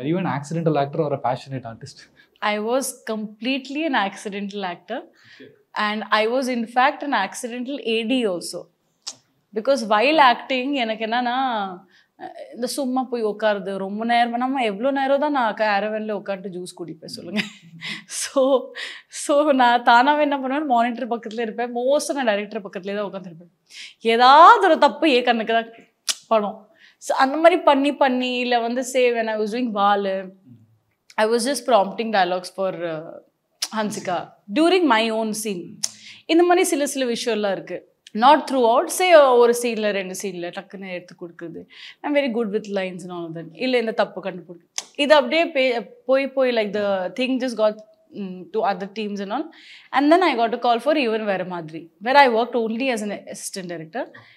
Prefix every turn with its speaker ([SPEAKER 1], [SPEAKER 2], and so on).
[SPEAKER 1] Were you an accidental actor or a passionate artist?
[SPEAKER 2] I was completely an accidental actor. Okay. And I was in fact an accidental AD also. Because while acting எனக்கு என்னன்னா இந்த சும்மா போய் உட்காருது ரொம்ப நேரம் நம்ம எவ்வளோ நேரம் தான் நான் கேரவனில் உட்காந்துட்டு ஜூஸ் குடிப்பேன் சொல்லுங்கள் ஸோ ஸோ நான் தானாக என்ன பண்ணுவேன் மானிட்டர் பக்கத்தில் இருப்பேன் மோஸ்ட்டாக நான் டைரக்டர் பக்கத்துலேயே தான் உட்காந்துருப்பேன் ஏதாவது ஒரு தப்பு ஏ கண்ணுக்கு தான் படம் ஸோ அந்த மாதிரி பண்ணி பண்ணி இல்லை வந்து save I was doing pal I was just prompting dialogues for Hansika during my own scene இந்த மாதிரி சில சில விஷயம்லாம் இருக்குது நாட் த்ரூ அவுட் சே ஒரு சீனில் ரெண்டு சீனில் டக்குன்னு எடுத்து கொடுக்குறது I'm very good with lines all தன் இல்லை இந்த தப்பு கண்டுபிடிக்கும் இது அப்படியே பே போய் போய் like the thing just got to other teams and all and then I got to call for even வேறு மாதிரி where I work only as an assistant director